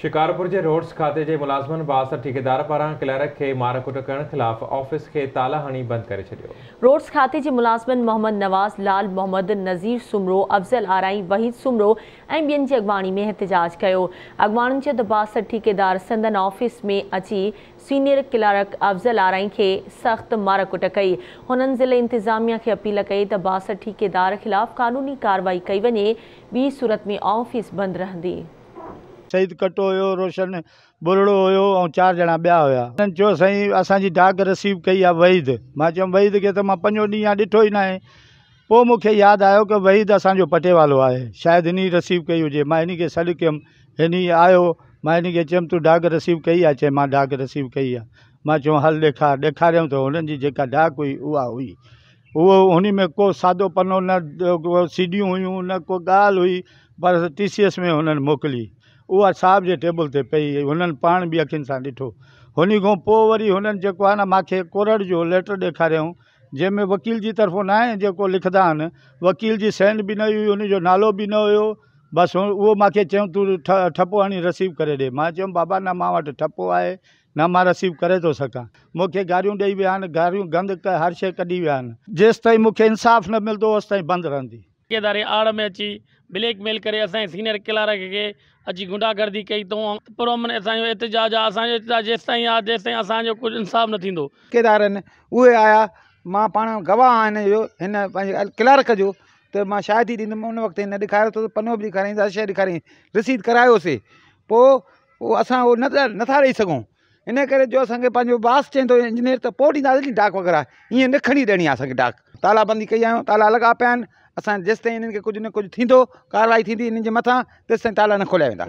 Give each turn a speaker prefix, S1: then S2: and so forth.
S1: शिकारपुर के रोड्स खाते के मुलाज़िम बासठ ठेकेदार पारा क्लारक के मारकुट कर खिलाफ़ ऑफ़िस के ताला हणी बंद कर
S2: रोड्स खाते के मुलाज़िम मोहम्मद नवाज़ लाल मोहम्मद नज़ीर सुमरो अफ़ज़ल आराई वहीद सुमरो ऐं ॿियनि जी में एहतजाज किया अॻुवाणी चयो त बासठ संदन ऑफ़िस में अची सीनियर क्लर्क अफ़ज़ल आराई के सख्त मारकुट कई उन ज़िले इंतजामिया के अपील कई तो बासठ ठेकेदार खिलाफ़ कानूनी कार्रवाई कई वे बी सूरत में ऑफ़िस बंद रही
S3: शहीद कटो हो रोशन बुरड़ो हो चार चारि बया हुआ चो सही असि डाक रिसीव कई आहे वहीद मैं चयुमि वहीद के तो पंजो ॾींहुं या ॾिठो ई न आहे पोइ मूंखे यादि आयो कि वहीद असो पटेवालो है शायद इन रिसीव कई हुए मैं इनके खे कम इन आयो मैं इनके खे तू डाक रिसीव कई आ चई डाक रिसीव कई है मैं चयो हल ॾेखार देखार तो उन्होंने जी डाक हुई उहा हुई उहो में को सादो पन्नो न सीढ़ी हुई न को गाल हुई पर टी सी एस में उन्होंने मोकली उहा साहब के टेबल से पई उन पा भी अखियुनि से ॾिठो हुन को पोइ वरी उन कोरड़ जो लेटर ॾेखारियऊं जैमें वकील की तरफों ना जो जेको वकील की सेंड भी न हुई उन नालो भी न हो बस वो मूंखे चयूं तूं ठपो हणी रसीव कर दे बाबा ना माँ वटि ठपो है ना मां रसीव करे तो सघां मुख्य गारियूं दई विया आहिनि गंद हर शे कड़ी विया आहिनि जेसि ताईं इंसाफ़ न मिलो उस ताईं बंदि रहंदी
S4: केदारी आड़ में अची ब्लैकमेल करे असांजे सीनियर क्लार्क खे अची गुंडागर्दी कई अथऊं प्रोमाने असांजो एतिजाज आहे असांजो जेसिताईं आहे जेसिताईं असांजो कुझु इंसाफ़ु न थींदो
S1: केदारनि उहे आया मां पाण गवाह हिन जो हिन पंहिंजे जो त मां शायदि ॾींदुमि उन वक़्त ॾेखारियो अथसि पनो बि ॾेखाराईंदा शइ ॾेखारींदी रिसीद करायोसीं पोइ असां उहो नथा ॾेई सघूं इन करे जो असांखे पंहिंजो बास चवंदो इंजीनियर त पोइ ॾींदासीं डाक वग़ैरह ईअं न खणी ॾियणी आहे असांखे डाक तालाबंदी कई आहियूं ताला लॻा पिया आहिनि असां जेसिताईं इन्हनि खे कुझु न कुझु थींदो कारवाई थींदी इन्हनि जे मथां तेसिताईं ताला न खोलिया वेंदा